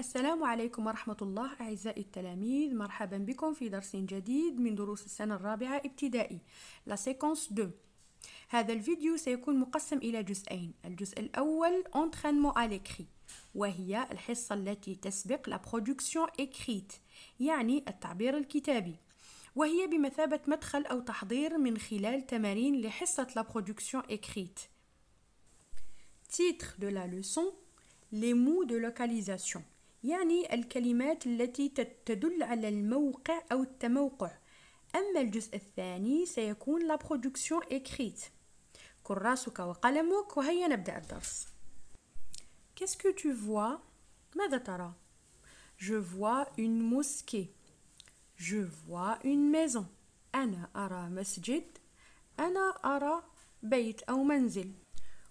السلام عليكم ورحمة الله أعزائي التلاميذ مرحبا بكم في درس جديد من دروس السنة الرابعة ابتدائي لا سيكونس 2 هذا الفيديو سيكون مقسم إلى جزئين الجزء الأول entraînement à l'écrit وهي الحصة التي تسبق la production écrite يعني التعبير الكتابي وهي بمثابة مدخل أو تحضير من خلال تمارين لحصة la production écrite Titre de la leçon Les mots de localisation يعني الكلمات التي تدل على الموقع أو التموقع أما الجزء الثاني سيكون لا برودكسيون إكريت كراسك وقلمك وهيا نبدأ الدرس Qu'est-ce que tu vois ماذا ترى Je vois une mosquée Je vois une maison أنا أرى مسجد أنا أرى بيت أو منزل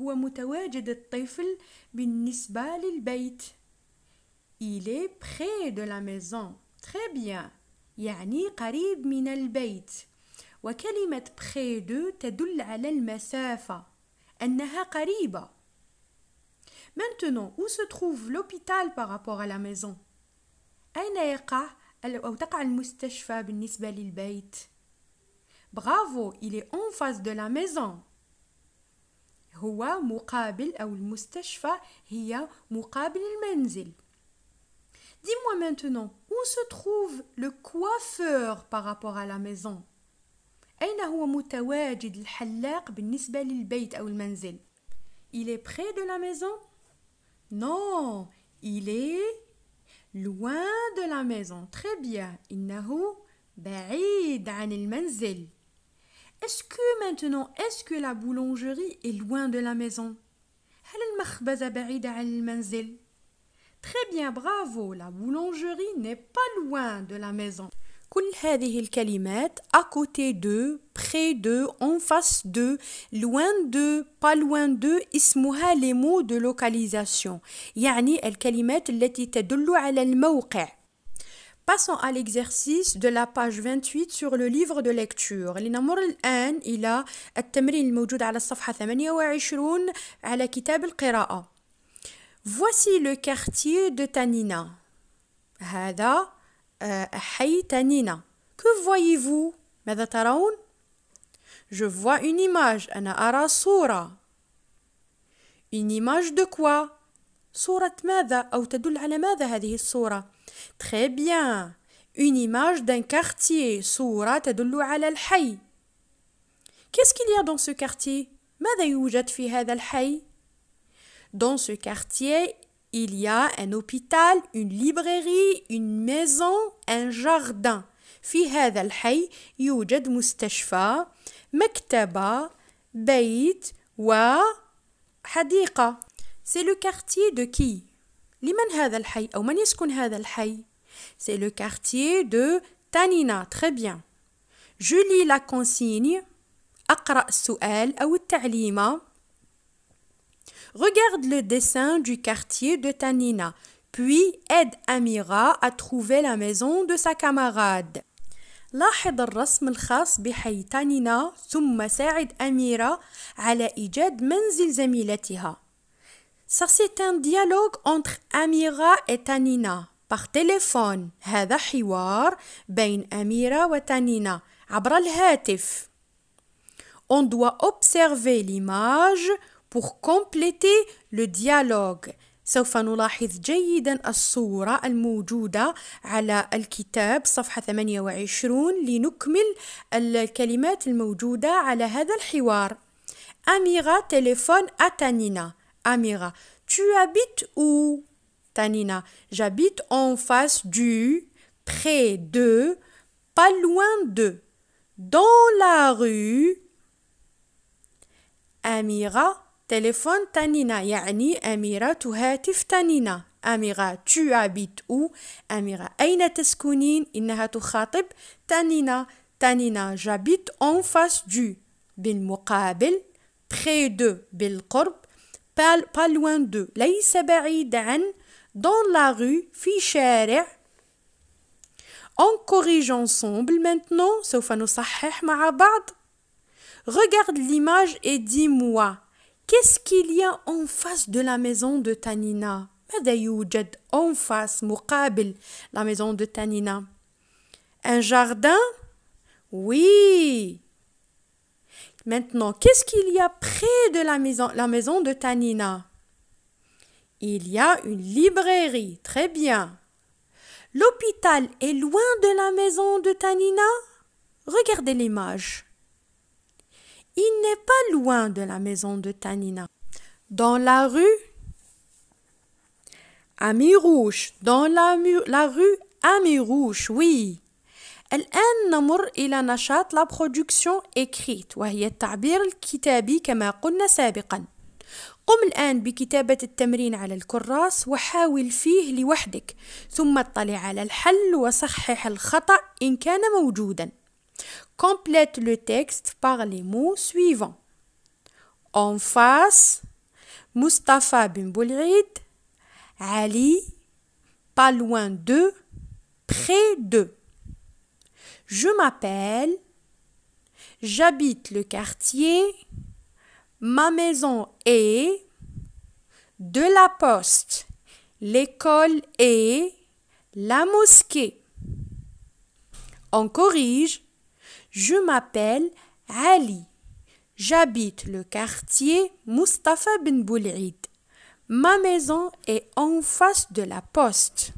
هو متواجد الطفل بالنسبة للبيت Il est près de la maison. Très bien. يعني قريب من البيت. وكلمة près de تدل على المسافة أنها قريبة. Maintenant, où se trouve l'hôpital par rapport à la maison? أين يقع أو تقع المستشفى بالنسبة للبيت؟ برافو, il est en face de la maison. هو مقابل أو المستشفى هي مقابل المنزل Dis-moi maintenant, où se trouve le coiffeur par rapport à la maison أين هو متواجد الحلاق بالنسبة للبيت أو المنزل Il est près de la maison Non, il est loin de la maison. Très bien. إنه بعيد عن المنزل. Est-ce que maintenant, est-ce que la boulangerie est loin de la maison Très bien, bravo, la boulangerie n'est pas loin de la maison. كل هذه الكلمات à côté de, près de, en face de, loin de, pas loin de sont les mots de localisation Yani الكلمات التي تدل على الموقع Passons à l'exercice de la page 28 sur le livre de lecture 28 Voici le quartier de Tanina هذا حي Que voyez-vous ماذا ترون Je vois une image أنا أرى Une image de quoi صورة ماذا أو تدل على ماذا هذه الصورة؟ Très bien. Une image d'un quartier. صورة تدل على الحي. Qu'est-ce qu'il y a dans ce quartier? ماذا يوجد في هذا الحي؟ Dans ce quartier, il y a un hôpital, une librairie, une maison, un jardin. في هذا الحي يوجد مستشفى، مكتبة، بيت وحديقة. C'est le quartier de qui C'est le quartier de Tanina. Très bien. Je lis la consigne. Regarde le dessin du quartier de Tanina, puis aide Amira à trouver la maison de sa camarade. لاحظ الرسم الخاص بحي تانينا ثم ساعد أميرة على إيجاد منزل زميلتها Ça c'est un dialogue entre Amira et Tanina. par téléphone. هذا حوار بين أميرة وتانينا عبر الهاتف. On doit observer l'image pour compléter le dialogue. سوف نلاحظ جيدا الصورة الموجودة على الكتاب صفحة 28 لنكمل الكلمات الموجودة على هذا الحوار. أميرة تليفون أتانينا Amira. Tu habites où Tanina. J'habite en face du, près de, pas loin de, dans la rue. Amira téléphone Tanina. Yani Amira Tanina. Amira, tu habites où Amira, أين teskounin, tu تخاطب Tanina, Tanina, j'habite en face du près de rue pas, loin d'eux. dans la rue Fischer. On corrige ensemble maintenant Regarde l'image et dis-moi Qu'est-ce qu'il y a en face de la maison de Tanina en face la maison de Tanina Un jardin Oui Maintenant, qu'est-ce qu'il y a près de la maison, la maison de Tanina Il y a une librairie. Très bien. L'hôpital est loin de la maison de Tanina Regardez l'image. Il n'est pas loin de la maison de Tanina. Dans la rue Amirouche. Dans la, rue Ami oui. الآن نمر إلى نشاط لا برودكسيون إكريت وهي التعبير الكتابي كما قلنا سابقا قم الآن بكتابة التمرين على الكراس وحاول فيه لوحدك ثم اطلع على الحل وصحح الخطأ إن كان موجودا Complète le texte par les mots suivants En face Mustafa Ben Boulrid Ali Pas loin de Près de Je m'appelle, j'habite le quartier, ma maison est, de la poste, l'école est, la mosquée. On corrige, je m'appelle Ali, j'habite le quartier Mustapha bin Ma maison est en face de la poste,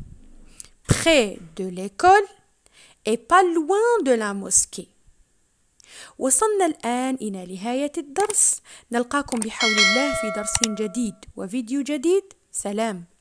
près de l'école et pas loin de la mosquée وصلنا الآن إلى نهاية الدرس نلقاكم بحول الله في درس جديد وفيديو جديد سلام